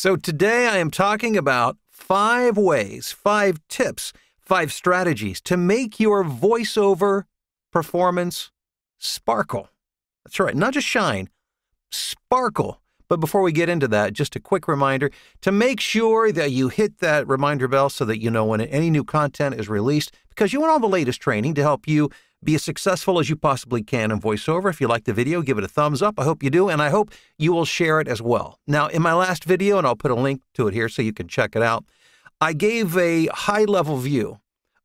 So today I am talking about five ways, five tips, five strategies to make your voiceover performance sparkle. That's right, not just shine, sparkle. But before we get into that, just a quick reminder to make sure that you hit that reminder bell so that you know when any new content is released because you want all the latest training to help you be as successful as you possibly can in VoiceOver. If you like the video, give it a thumbs up. I hope you do, and I hope you will share it as well. Now, in my last video, and I'll put a link to it here so you can check it out, I gave a high-level view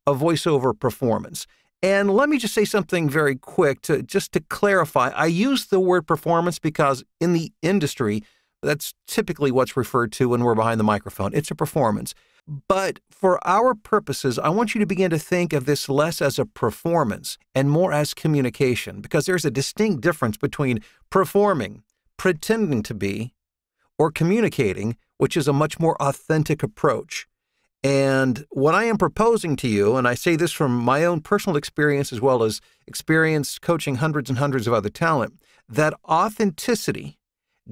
of VoiceOver performance. And let me just say something very quick to just to clarify. I use the word performance because in the industry, that's typically what's referred to when we're behind the microphone. It's a performance. But for our purposes, I want you to begin to think of this less as a performance and more as communication, because there's a distinct difference between performing, pretending to be, or communicating, which is a much more authentic approach. And what I am proposing to you, and I say this from my own personal experience as well as experience coaching hundreds and hundreds of other talent, that authenticity,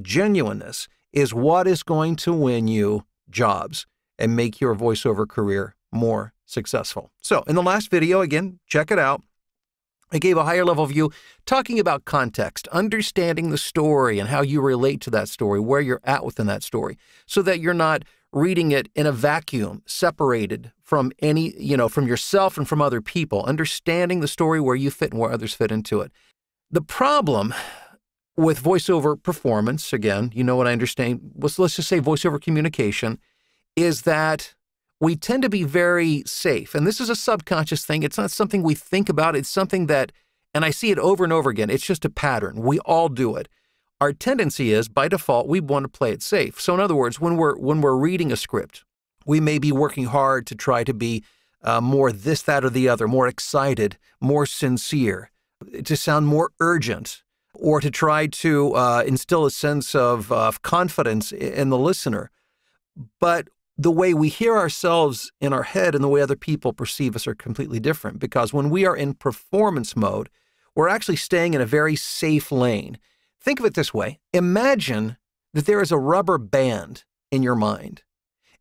genuineness, is what is going to win you jobs and make your voiceover career more successful. So, in the last video, again, check it out. I gave a higher level view talking about context, understanding the story and how you relate to that story, where you're at within that story, so that you're not reading it in a vacuum, separated from any, you know, from yourself and from other people, understanding the story where you fit and where others fit into it. The problem with voiceover performance, again, you know what I understand, was let's just say voiceover communication is that we tend to be very safe. And this is a subconscious thing. It's not something we think about. It's something that, and I see it over and over again. It's just a pattern. We all do it. Our tendency is by default, we want to play it safe. So in other words, when we're, when we're reading a script, we may be working hard to try to be uh, more this, that, or the other, more excited, more sincere, to sound more urgent, or to try to uh, instill a sense of, of confidence in the listener. But the way we hear ourselves in our head and the way other people perceive us are completely different because when we are in performance mode, we're actually staying in a very safe lane. Think of it this way imagine that there is a rubber band in your mind,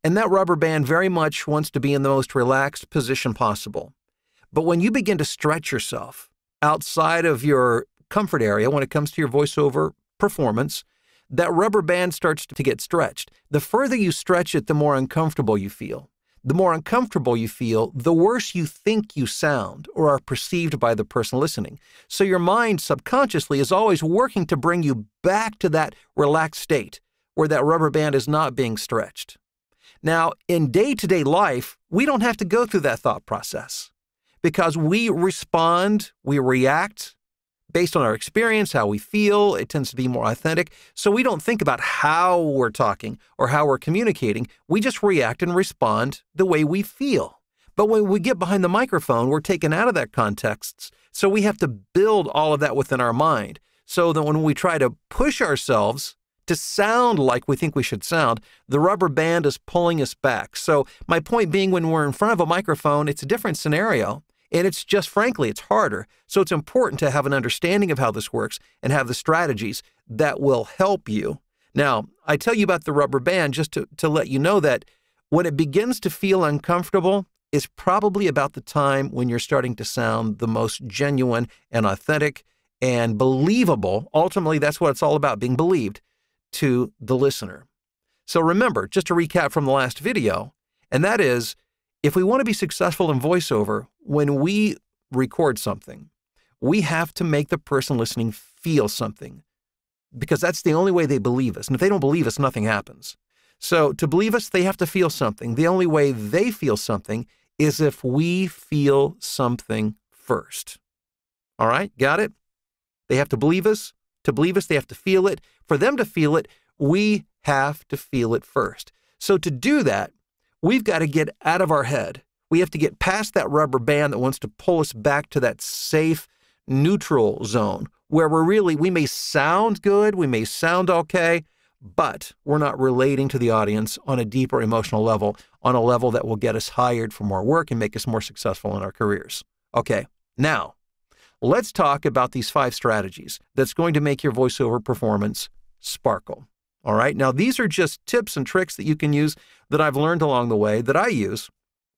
and that rubber band very much wants to be in the most relaxed position possible. But when you begin to stretch yourself outside of your comfort area when it comes to your voiceover performance, that rubber band starts to get stretched. The further you stretch it, the more uncomfortable you feel. The more uncomfortable you feel, the worse you think you sound or are perceived by the person listening. So your mind subconsciously is always working to bring you back to that relaxed state where that rubber band is not being stretched. Now, in day to day life, we don't have to go through that thought process because we respond, we react, based on our experience, how we feel. It tends to be more authentic. So we don't think about how we're talking or how we're communicating. We just react and respond the way we feel. But when we get behind the microphone, we're taken out of that context. So we have to build all of that within our mind so that when we try to push ourselves to sound like we think we should sound, the rubber band is pulling us back. So, my point being, when we're in front of a microphone, it's a different scenario. And it's just, frankly, it's harder. So it's important to have an understanding of how this works and have the strategies that will help you. Now, I tell you about the rubber band just to, to let you know that when it begins to feel uncomfortable, is probably about the time when you're starting to sound the most genuine and authentic and believable. Ultimately, that's what it's all about being believed to the listener. So remember, just to recap from the last video, and that is if we want to be successful in voiceover, when we record something, we have to make the person listening feel something because that's the only way they believe us. And if they don't believe us, nothing happens. So to believe us, they have to feel something. The only way they feel something is if we feel something first. All right, got it? They have to believe us. To believe us, they have to feel it. For them to feel it, we have to feel it first. So to do that, We've got to get out of our head. We have to get past that rubber band that wants to pull us back to that safe, neutral zone where we're really, we may sound good, we may sound okay, but we're not relating to the audience on a deeper emotional level, on a level that will get us hired for more work and make us more successful in our careers. Okay, now let's talk about these five strategies that's going to make your voiceover performance sparkle. All right. Now, these are just tips and tricks that you can use that I've learned along the way that I use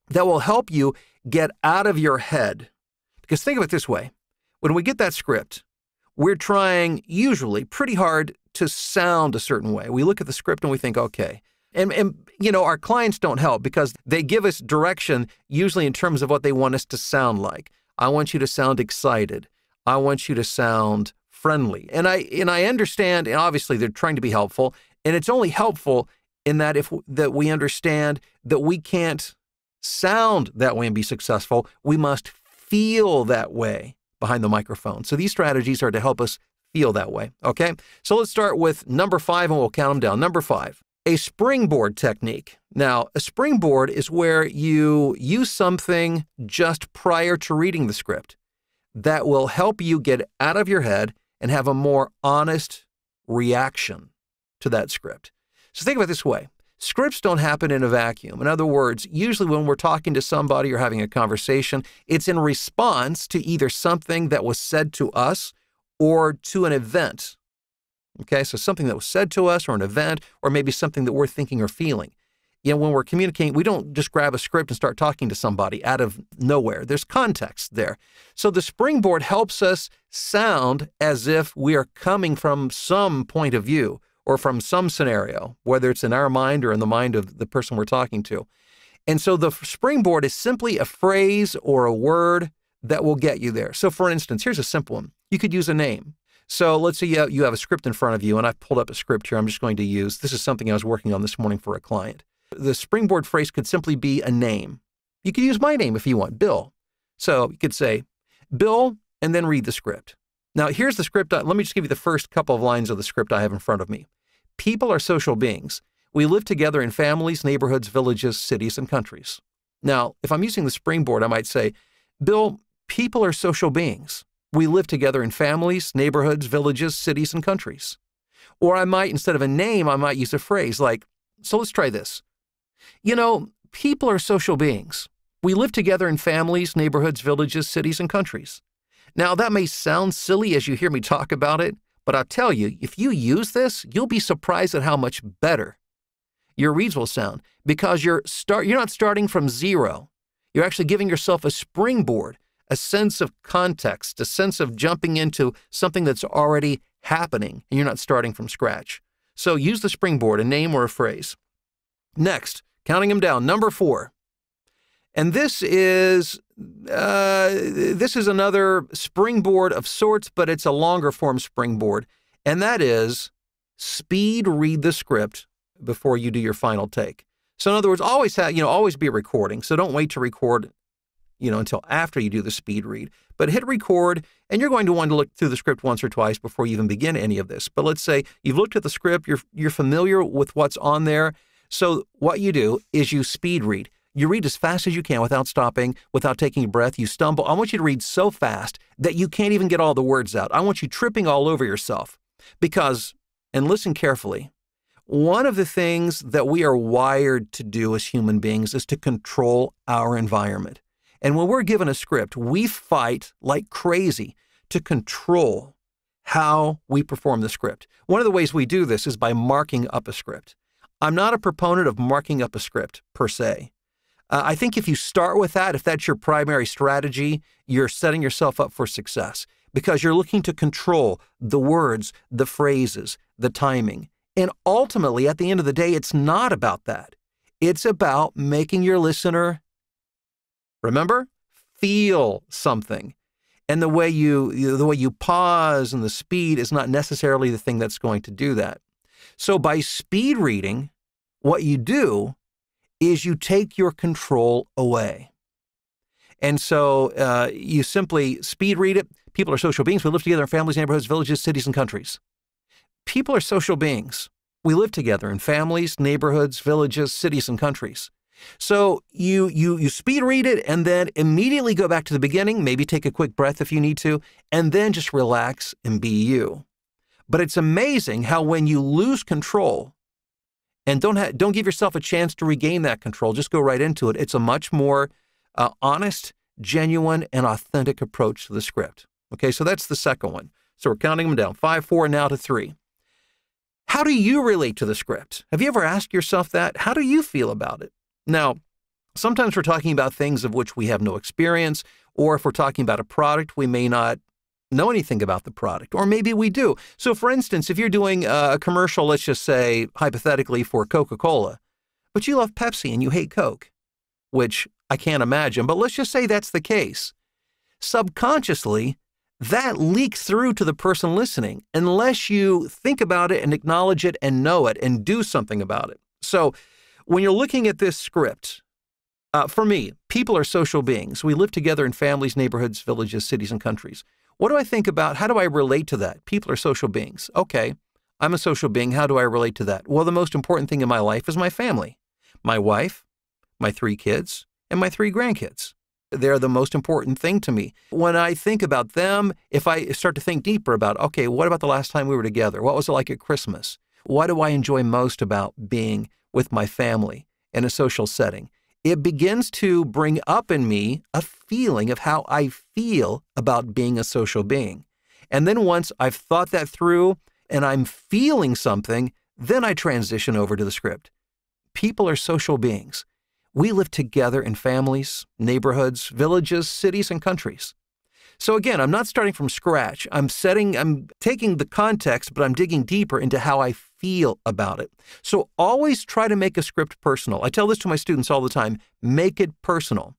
that will help you get out of your head. Because think of it this way when we get that script, we're trying usually pretty hard to sound a certain way. We look at the script and we think, okay. And, and, you know, our clients don't help because they give us direction usually in terms of what they want us to sound like. I want you to sound excited. I want you to sound friendly. And I and I understand, and obviously they're trying to be helpful, and it's only helpful in that if that we understand that we can't sound that way and be successful, we must feel that way behind the microphone. So these strategies are to help us feel that way, okay? So let's start with number 5 and we'll count them down. Number 5, a springboard technique. Now, a springboard is where you use something just prior to reading the script that will help you get out of your head and have a more honest reaction to that script. So think of it this way scripts don't happen in a vacuum. In other words, usually when we're talking to somebody or having a conversation, it's in response to either something that was said to us or to an event. Okay, so something that was said to us or an event, or maybe something that we're thinking or feeling you know, when we're communicating, we don't just grab a script and start talking to somebody out of nowhere. There's context there. So the springboard helps us sound as if we are coming from some point of view or from some scenario, whether it's in our mind or in the mind of the person we're talking to. And so the springboard is simply a phrase or a word that will get you there. So for instance, here's a simple one. You could use a name. So let's say you have a script in front of you, and I've pulled up a script here. I'm just going to use, this is something I was working on this morning for a client. The springboard phrase could simply be a name. You could use my name if you want, Bill. So you could say, Bill, and then read the script. Now, here's the script. Let me just give you the first couple of lines of the script I have in front of me. People are social beings. We live together in families, neighborhoods, villages, cities, and countries. Now, if I'm using the springboard, I might say, Bill, people are social beings. We live together in families, neighborhoods, villages, cities, and countries. Or I might, instead of a name, I might use a phrase like, so let's try this. You know, people are social beings. We live together in families, neighborhoods, villages, cities, and countries. Now, that may sound silly as you hear me talk about it, but I'll tell you, if you use this, you'll be surprised at how much better your reads will sound because you're start you're not starting from zero. You're actually giving yourself a springboard, a sense of context, a sense of jumping into something that's already happening and you're not starting from scratch. So use the springboard, a name or a phrase. Next, counting them down. Number four. And this is uh, this is another springboard of sorts, but it's a longer form springboard, and that is speed read the script before you do your final take. So in other words, always have you know always be recording. So don't wait to record, you know, until after you do the speed read. But hit record, and you're going to want to look through the script once or twice before you even begin any of this. But let's say you've looked at the script, you're you're familiar with what's on there so what you do is you speed read. You read as fast as you can without stopping, without taking a breath. You stumble. I want you to read so fast that you can't even get all the words out. I want you tripping all over yourself because, and listen carefully, one of the things that we are wired to do as human beings is to control our environment. And when we're given a script, we fight like crazy to control how we perform the script. One of the ways we do this is by marking up a script. I'm not a proponent of marking up a script per se. Uh, I think if you start with that, if that's your primary strategy, you're setting yourself up for success because you're looking to control the words, the phrases, the timing. And ultimately, at the end of the day, it's not about that. It's about making your listener, remember, feel something. And the way you, the way you pause and the speed is not necessarily the thing that's going to do that. So by speed reading, what you do is you take your control away. And so uh, you simply speed read it. People are social beings. We live together in families, neighborhoods, villages, cities, and countries. People are social beings. We live together in families, neighborhoods, villages, cities, and countries. So you you you speed read it and then immediately go back to the beginning, maybe take a quick breath if you need to, and then just relax and be you. But it's amazing how when you lose control and don't ha- don't give yourself a chance to regain that control. Just go right into it. It's a much more uh, honest, genuine, and authentic approach to the script. Okay, so that's the second one. So we're counting them down five, four, now to three. How do you relate to the script? Have you ever asked yourself that? How do you feel about it? Now, sometimes we're talking about things of which we have no experience, or if we're talking about a product, we may not know anything about the product, or maybe we do. So, for instance, if you're doing a commercial, let's just say hypothetically for Coca Cola, but you love Pepsi and you hate Coke, which I can't imagine, but let's just say that's the case. Subconsciously, that leaks through to the person listening unless you think about it and acknowledge it and know it and do something about it. So, when you're looking at this script, uh, for me, people are social beings. We live together in families, neighborhoods, villages, cities, and countries. What do I think about? How do I relate to that? People are social beings. Okay, I'm a social being. How do I relate to that? Well, the most important thing in my life is my family my wife, my three kids, and my three grandkids. They're the most important thing to me. When I think about them, if I start to think deeper about, okay, what about the last time we were together? What was it like at Christmas? What do I enjoy most about being with my family in a social setting? it begins to bring up in me a feeling of how I feel about being a social being. And then once I've thought that through and I'm feeling something, then I transition over to the script. People are social beings. We live together in families, neighborhoods, villages, cities, and countries. So again, I'm not starting from scratch. I'm setting, I'm taking the context, but I'm digging deeper into how I feel about it. So always try to make a script personal. I tell this to my students all the time make it personal.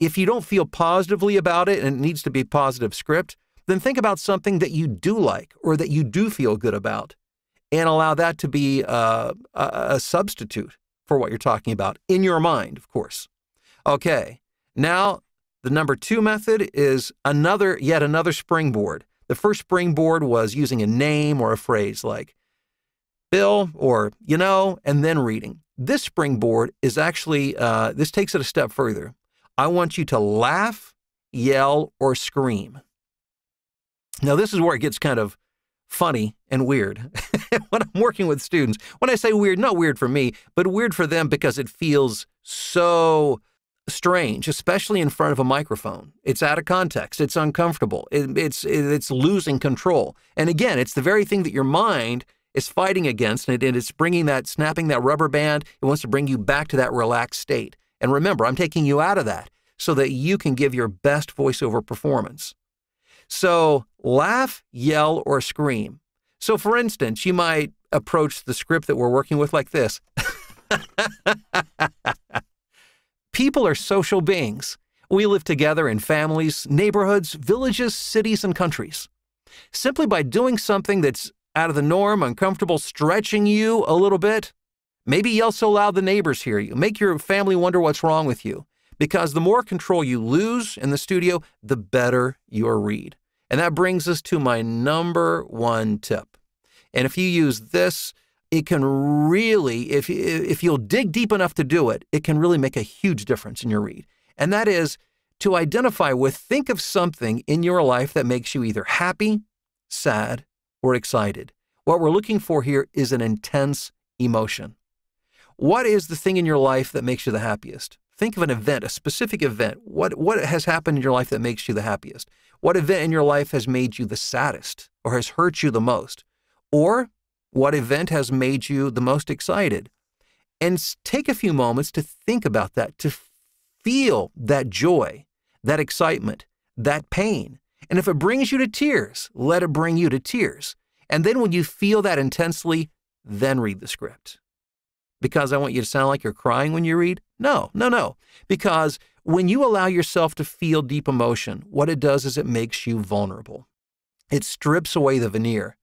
If you don't feel positively about it and it needs to be positive script, then think about something that you do like or that you do feel good about and allow that to be uh, a, a substitute for what you're talking about in your mind, of course. Okay, now the number two method is another, yet another springboard. The first springboard was using a name or a phrase like Bill, or you know, and then reading. This springboard is actually, uh, this takes it a step further. I want you to laugh, yell, or scream. Now, this is where it gets kind of funny and weird when I'm working with students. When I say weird, not weird for me, but weird for them because it feels so strange, especially in front of a microphone. It's out of context. It's uncomfortable. It, it's it's losing control. And again, it's the very thing that your mind – is fighting against, and it is bringing that, snapping that rubber band. It wants to bring you back to that relaxed state. And remember, I'm taking you out of that so that you can give your best voiceover performance. So laugh, yell, or scream. So for instance, you might approach the script that we're working with like this. People are social beings. We live together in families, neighborhoods, villages, cities, and countries. Simply by doing something that's out of the norm, uncomfortable, stretching you a little bit. Maybe yell so loud the neighbors hear you. Make your family wonder what's wrong with you. Because the more control you lose in the studio, the better your read. And that brings us to my number one tip. And if you use this, it can really, if, if you'll dig deep enough to do it, it can really make a huge difference in your read. And that is to identify with, think of something in your life that makes you either happy, sad, we're excited. What we're looking for here is an intense emotion. What is the thing in your life that makes you the happiest? Think of an event, a specific event. What, what has happened in your life that makes you the happiest? What event in your life has made you the saddest or has hurt you the most? Or what event has made you the most excited? And take a few moments to think about that, to feel that joy, that excitement, that pain, and if it brings you to tears, let it bring you to tears. And then when you feel that intensely, then read the script. Because I want you to sound like you're crying when you read? No, no, no. Because when you allow yourself to feel deep emotion, what it does is it makes you vulnerable. It strips away the veneer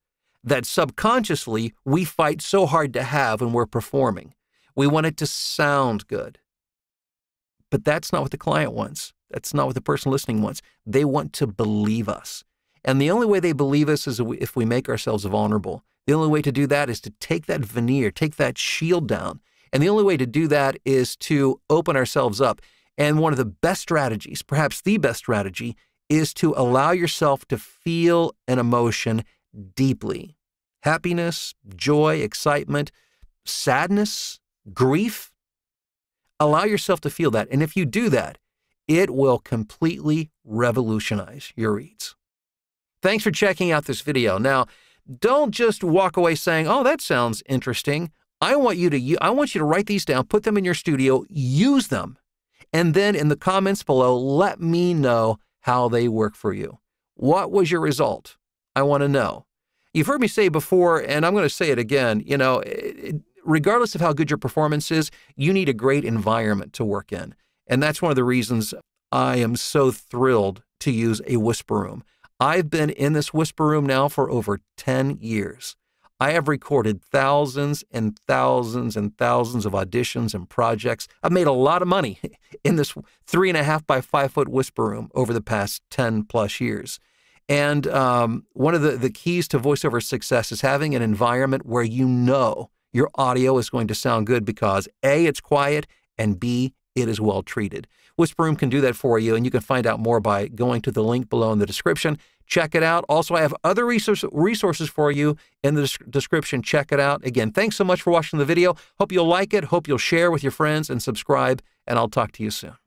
that subconsciously we fight so hard to have when we're performing. We want it to sound good. But that's not what the client wants. That's not what the person listening wants. They want to believe us. And the only way they believe us is if we make ourselves vulnerable. The only way to do that is to take that veneer, take that shield down. And the only way to do that is to open ourselves up. And one of the best strategies, perhaps the best strategy, is to allow yourself to feel an emotion deeply happiness, joy, excitement, sadness, grief. Allow yourself to feel that. And if you do that, it will completely revolutionize your reads. Thanks for checking out this video. Now, don't just walk away saying, oh, that sounds interesting. I want you to, I want you to write these down, put them in your studio, use them. And then in the comments below, let me know how they work for you. What was your result? I want to know. You've heard me say before, and I'm going to say it again, you know, eh, eh, regardless of how good your performance is, you need a great environment to work in. And that's one of the reasons I am so thrilled to use a whisper room. I've been in this whisper room now for over 10 years. I have recorded thousands and thousands and thousands of auditions and projects. I've made a lot of money in this three and a half by five foot whisper room over the past 10 plus years. And um, one of the, the keys to voiceover success is having an environment where you know your audio is going to sound good because A, it's quiet, and B, it is well treated. Whisper Room can do that for you, and you can find out more by going to the link below in the description. Check it out. Also, I have other resources for you in the description. Check it out. Again, thanks so much for watching the video. Hope you'll like it. Hope you'll share with your friends and subscribe, and I'll talk to you soon.